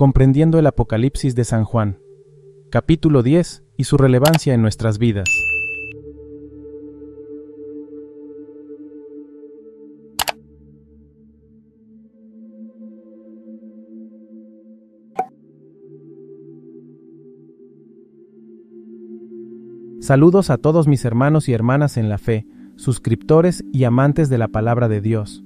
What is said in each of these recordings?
comprendiendo el Apocalipsis de San Juan, capítulo 10 y su relevancia en nuestras vidas. Saludos a todos mis hermanos y hermanas en la fe, suscriptores y amantes de la palabra de Dios.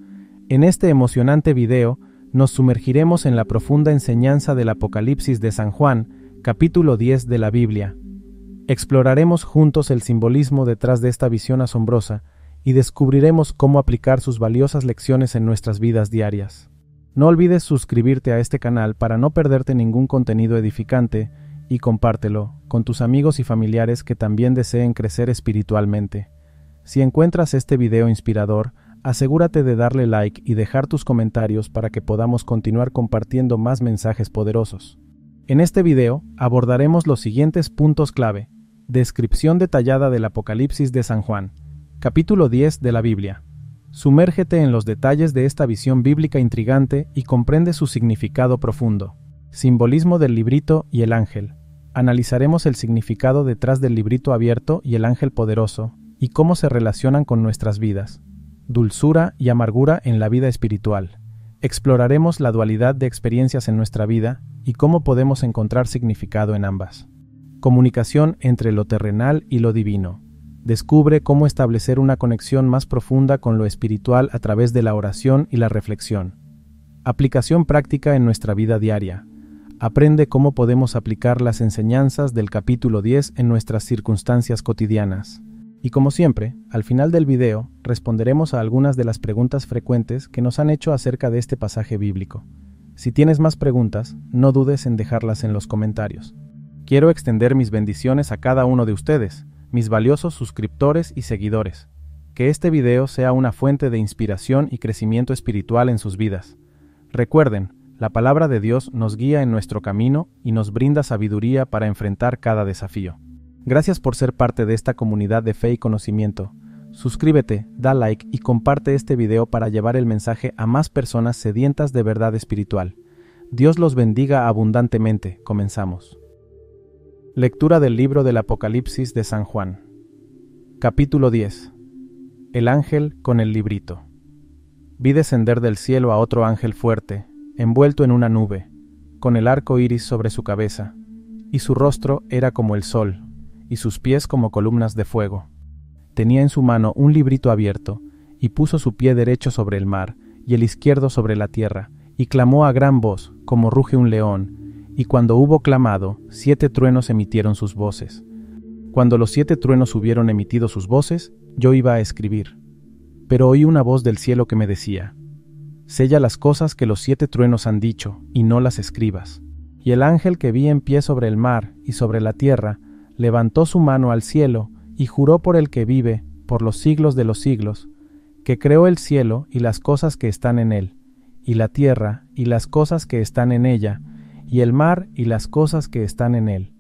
En este emocionante video nos sumergiremos en la profunda enseñanza del Apocalipsis de San Juan, capítulo 10 de la Biblia. Exploraremos juntos el simbolismo detrás de esta visión asombrosa y descubriremos cómo aplicar sus valiosas lecciones en nuestras vidas diarias. No olvides suscribirte a este canal para no perderte ningún contenido edificante y compártelo con tus amigos y familiares que también deseen crecer espiritualmente. Si encuentras este video inspirador, asegúrate de darle like y dejar tus comentarios para que podamos continuar compartiendo más mensajes poderosos. En este video abordaremos los siguientes puntos clave. Descripción detallada del Apocalipsis de San Juan, capítulo 10 de la Biblia. Sumérgete en los detalles de esta visión bíblica intrigante y comprende su significado profundo. Simbolismo del librito y el ángel. Analizaremos el significado detrás del librito abierto y el ángel poderoso, y cómo se relacionan con nuestras vidas dulzura y amargura en la vida espiritual. Exploraremos la dualidad de experiencias en nuestra vida y cómo podemos encontrar significado en ambas. Comunicación entre lo terrenal y lo divino. Descubre cómo establecer una conexión más profunda con lo espiritual a través de la oración y la reflexión. Aplicación práctica en nuestra vida diaria. Aprende cómo podemos aplicar las enseñanzas del capítulo 10 en nuestras circunstancias cotidianas. Y como siempre, al final del video responderemos a algunas de las preguntas frecuentes que nos han hecho acerca de este pasaje bíblico. Si tienes más preguntas, no dudes en dejarlas en los comentarios. Quiero extender mis bendiciones a cada uno de ustedes, mis valiosos suscriptores y seguidores. Que este video sea una fuente de inspiración y crecimiento espiritual en sus vidas. Recuerden, la palabra de Dios nos guía en nuestro camino y nos brinda sabiduría para enfrentar cada desafío. Gracias por ser parte de esta comunidad de fe y conocimiento. Suscríbete, da like y comparte este video para llevar el mensaje a más personas sedientas de verdad espiritual. Dios los bendiga abundantemente. Comenzamos. Lectura del libro del Apocalipsis de San Juan. Capítulo 10. El ángel con el librito. Vi descender del cielo a otro ángel fuerte, envuelto en una nube, con el arco iris sobre su cabeza, y su rostro era como el sol y sus pies como columnas de fuego. Tenía en su mano un librito abierto, y puso su pie derecho sobre el mar, y el izquierdo sobre la tierra, y clamó a gran voz, como ruge un león, y cuando hubo clamado, siete truenos emitieron sus voces. Cuando los siete truenos hubieron emitido sus voces, yo iba a escribir. Pero oí una voz del cielo que me decía, Sella las cosas que los siete truenos han dicho, y no las escribas. Y el ángel que vi en pie sobre el mar y sobre la tierra levantó su mano al cielo y juró por el que vive, por los siglos de los siglos, que creó el cielo y las cosas que están en él, y la tierra y las cosas que están en ella, y el mar y las cosas que están en él,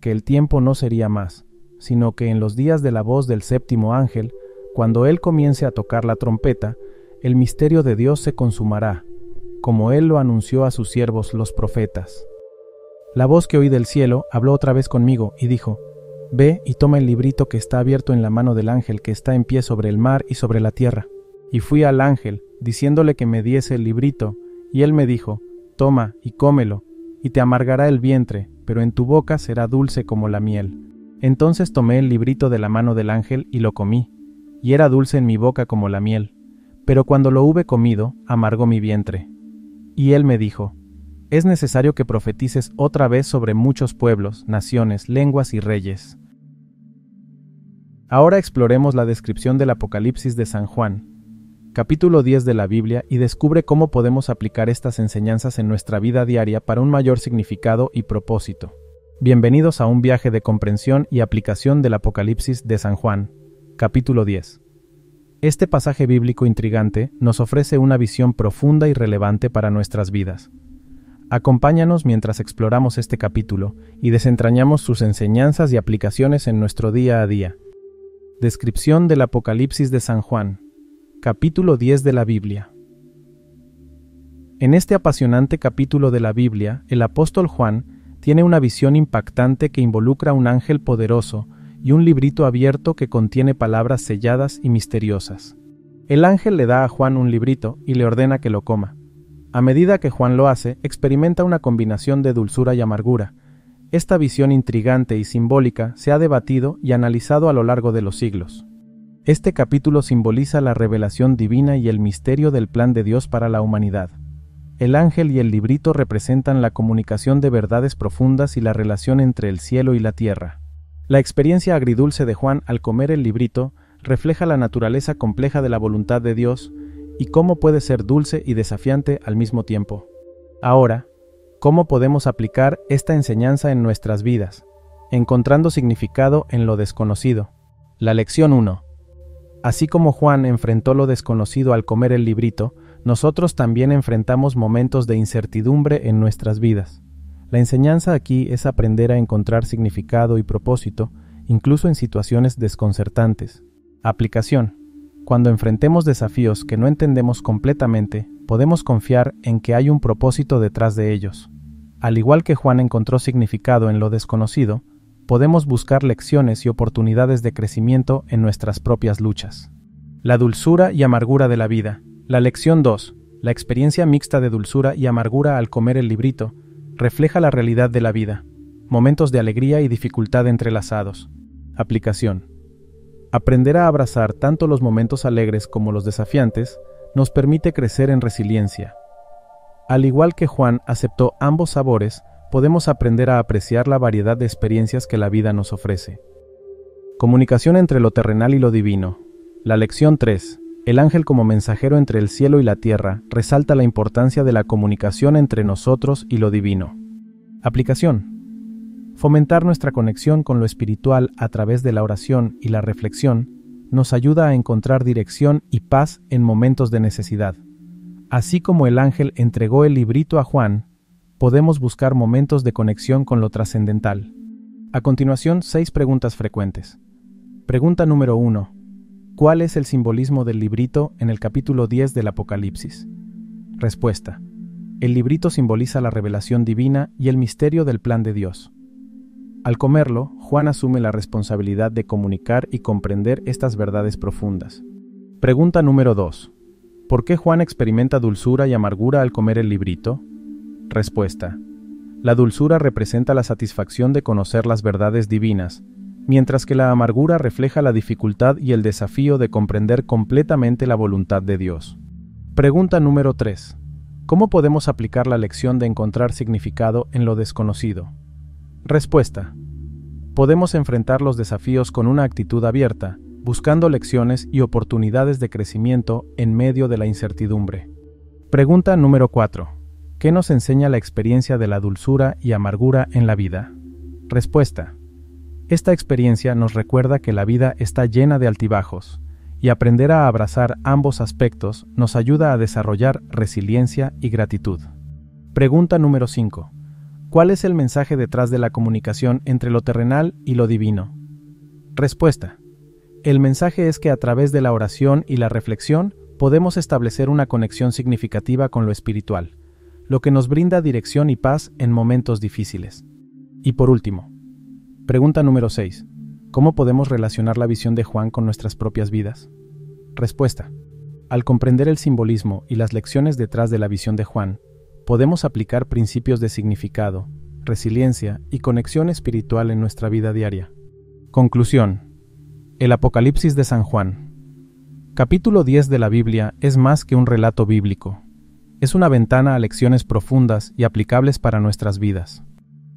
que el tiempo no sería más, sino que en los días de la voz del séptimo ángel, cuando él comience a tocar la trompeta, el misterio de Dios se consumará, como él lo anunció a sus siervos los profetas. La voz que oí del cielo habló otra vez conmigo y dijo, Ve y toma el librito que está abierto en la mano del ángel que está en pie sobre el mar y sobre la tierra. Y fui al ángel, diciéndole que me diese el librito, y él me dijo, Toma y cómelo, y te amargará el vientre, pero en tu boca será dulce como la miel. Entonces tomé el librito de la mano del ángel y lo comí, y era dulce en mi boca como la miel, pero cuando lo hube comido, amargó mi vientre. Y él me dijo, es necesario que profetices otra vez sobre muchos pueblos, naciones, lenguas y reyes. Ahora exploremos la descripción del Apocalipsis de San Juan, capítulo 10 de la Biblia, y descubre cómo podemos aplicar estas enseñanzas en nuestra vida diaria para un mayor significado y propósito. Bienvenidos a un viaje de comprensión y aplicación del Apocalipsis de San Juan, capítulo 10. Este pasaje bíblico intrigante nos ofrece una visión profunda y relevante para nuestras vidas. Acompáñanos mientras exploramos este capítulo y desentrañamos sus enseñanzas y aplicaciones en nuestro día a día. Descripción del Apocalipsis de San Juan, capítulo 10 de la Biblia. En este apasionante capítulo de la Biblia, el apóstol Juan tiene una visión impactante que involucra un ángel poderoso y un librito abierto que contiene palabras selladas y misteriosas. El ángel le da a Juan un librito y le ordena que lo coma. A medida que Juan lo hace, experimenta una combinación de dulzura y amargura. Esta visión intrigante y simbólica se ha debatido y analizado a lo largo de los siglos. Este capítulo simboliza la revelación divina y el misterio del plan de Dios para la humanidad. El ángel y el librito representan la comunicación de verdades profundas y la relación entre el cielo y la tierra. La experiencia agridulce de Juan al comer el librito refleja la naturaleza compleja de la voluntad de Dios, y cómo puede ser dulce y desafiante al mismo tiempo. Ahora, ¿cómo podemos aplicar esta enseñanza en nuestras vidas, encontrando significado en lo desconocido? La lección 1. Así como Juan enfrentó lo desconocido al comer el librito, nosotros también enfrentamos momentos de incertidumbre en nuestras vidas. La enseñanza aquí es aprender a encontrar significado y propósito, incluso en situaciones desconcertantes. Aplicación. Cuando enfrentemos desafíos que no entendemos completamente, podemos confiar en que hay un propósito detrás de ellos. Al igual que Juan encontró significado en lo desconocido, podemos buscar lecciones y oportunidades de crecimiento en nuestras propias luchas. La dulzura y amargura de la vida. La lección 2, la experiencia mixta de dulzura y amargura al comer el librito, refleja la realidad de la vida. Momentos de alegría y dificultad entrelazados. Aplicación. Aprender a abrazar tanto los momentos alegres como los desafiantes nos permite crecer en resiliencia. Al igual que Juan aceptó ambos sabores, podemos aprender a apreciar la variedad de experiencias que la vida nos ofrece. Comunicación entre lo terrenal y lo divino. La lección 3. El ángel como mensajero entre el cielo y la tierra resalta la importancia de la comunicación entre nosotros y lo divino. Aplicación. Fomentar nuestra conexión con lo espiritual a través de la oración y la reflexión nos ayuda a encontrar dirección y paz en momentos de necesidad. Así como el ángel entregó el librito a Juan, podemos buscar momentos de conexión con lo trascendental. A continuación, seis preguntas frecuentes. Pregunta número 1. ¿Cuál es el simbolismo del librito en el capítulo 10 del Apocalipsis? Respuesta. El librito simboliza la revelación divina y el misterio del plan de Dios. Al comerlo, Juan asume la responsabilidad de comunicar y comprender estas verdades profundas. Pregunta número 2. ¿Por qué Juan experimenta dulzura y amargura al comer el librito? Respuesta. La dulzura representa la satisfacción de conocer las verdades divinas, mientras que la amargura refleja la dificultad y el desafío de comprender completamente la voluntad de Dios. Pregunta número 3. ¿Cómo podemos aplicar la lección de encontrar significado en lo desconocido? Respuesta. Podemos enfrentar los desafíos con una actitud abierta, buscando lecciones y oportunidades de crecimiento en medio de la incertidumbre. Pregunta número 4. ¿Qué nos enseña la experiencia de la dulzura y amargura en la vida? Respuesta. Esta experiencia nos recuerda que la vida está llena de altibajos, y aprender a abrazar ambos aspectos nos ayuda a desarrollar resiliencia y gratitud. Pregunta número 5. ¿Cuál es el mensaje detrás de la comunicación entre lo terrenal y lo divino? Respuesta. El mensaje es que a través de la oración y la reflexión podemos establecer una conexión significativa con lo espiritual, lo que nos brinda dirección y paz en momentos difíciles. Y por último, pregunta número 6. ¿Cómo podemos relacionar la visión de Juan con nuestras propias vidas? Respuesta. Al comprender el simbolismo y las lecciones detrás de la visión de Juan, podemos aplicar principios de significado, resiliencia y conexión espiritual en nuestra vida diaria. Conclusión. El Apocalipsis de San Juan. Capítulo 10 de la Biblia es más que un relato bíblico. Es una ventana a lecciones profundas y aplicables para nuestras vidas.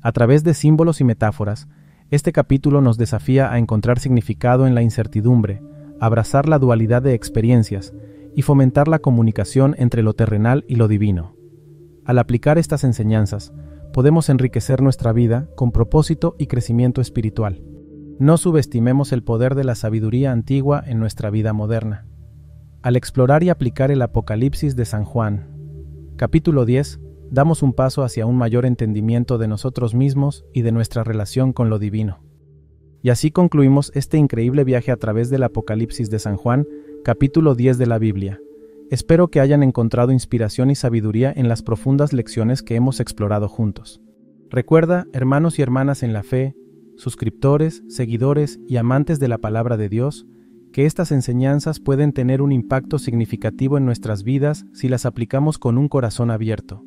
A través de símbolos y metáforas, este capítulo nos desafía a encontrar significado en la incertidumbre, abrazar la dualidad de experiencias y fomentar la comunicación entre lo terrenal y lo divino. Al aplicar estas enseñanzas, podemos enriquecer nuestra vida con propósito y crecimiento espiritual. No subestimemos el poder de la sabiduría antigua en nuestra vida moderna. Al explorar y aplicar el Apocalipsis de San Juan, capítulo 10, damos un paso hacia un mayor entendimiento de nosotros mismos y de nuestra relación con lo divino. Y así concluimos este increíble viaje a través del Apocalipsis de San Juan, capítulo 10 de la Biblia. Espero que hayan encontrado inspiración y sabiduría en las profundas lecciones que hemos explorado juntos. Recuerda, hermanos y hermanas en la fe, suscriptores, seguidores y amantes de la palabra de Dios, que estas enseñanzas pueden tener un impacto significativo en nuestras vidas si las aplicamos con un corazón abierto.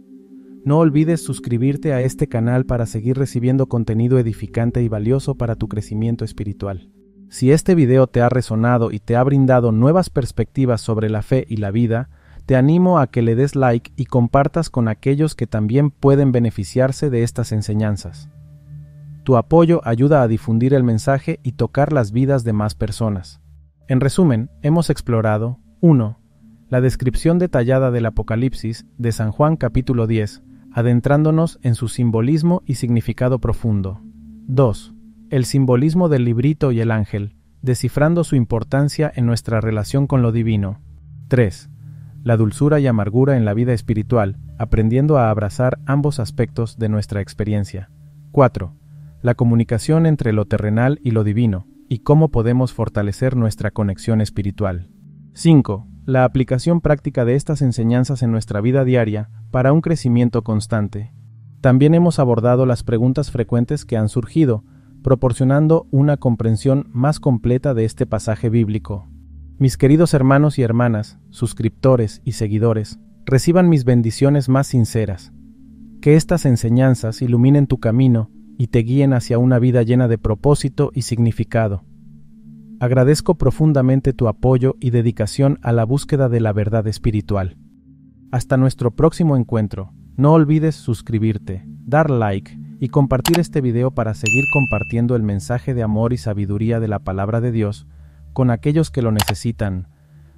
No olvides suscribirte a este canal para seguir recibiendo contenido edificante y valioso para tu crecimiento espiritual. Si este video te ha resonado y te ha brindado nuevas perspectivas sobre la fe y la vida, te animo a que le des like y compartas con aquellos que también pueden beneficiarse de estas enseñanzas. Tu apoyo ayuda a difundir el mensaje y tocar las vidas de más personas. En resumen, hemos explorado 1. La descripción detallada del Apocalipsis de San Juan capítulo 10, adentrándonos en su simbolismo y significado profundo. 2 el simbolismo del librito y el ángel, descifrando su importancia en nuestra relación con lo divino. 3. La dulzura y amargura en la vida espiritual, aprendiendo a abrazar ambos aspectos de nuestra experiencia. 4. La comunicación entre lo terrenal y lo divino, y cómo podemos fortalecer nuestra conexión espiritual. 5. La aplicación práctica de estas enseñanzas en nuestra vida diaria para un crecimiento constante. También hemos abordado las preguntas frecuentes que han surgido proporcionando una comprensión más completa de este pasaje bíblico. Mis queridos hermanos y hermanas, suscriptores y seguidores, reciban mis bendiciones más sinceras. Que estas enseñanzas iluminen tu camino y te guíen hacia una vida llena de propósito y significado. Agradezco profundamente tu apoyo y dedicación a la búsqueda de la verdad espiritual. Hasta nuestro próximo encuentro. No olvides suscribirte, dar like y compartir este video para seguir compartiendo el mensaje de amor y sabiduría de la palabra de Dios con aquellos que lo necesitan.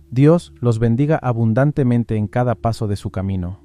Dios los bendiga abundantemente en cada paso de su camino.